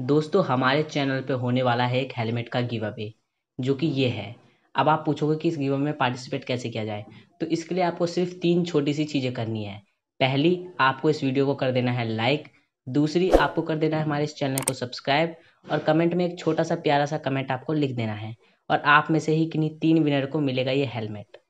दोस्तों हमारे चैनल पे होने वाला है एक हेलमेट का गिव अवे जो कि ये है अब आप पूछोगे कि इस गिव अवे में पार्टिसिपेट कैसे किया जाए तो इसके लिए आपको सिर्फ तीन छोटी सी चीज़ें करनी है पहली आपको इस वीडियो को कर देना है लाइक दूसरी आपको कर देना है हमारे इस चैनल को सब्सक्राइब और कमेंट में एक छोटा सा प्यारा सा कमेंट आपको लिख देना है और आप में से ही किन्हीं तीन विनर को मिलेगा ये हेलमेट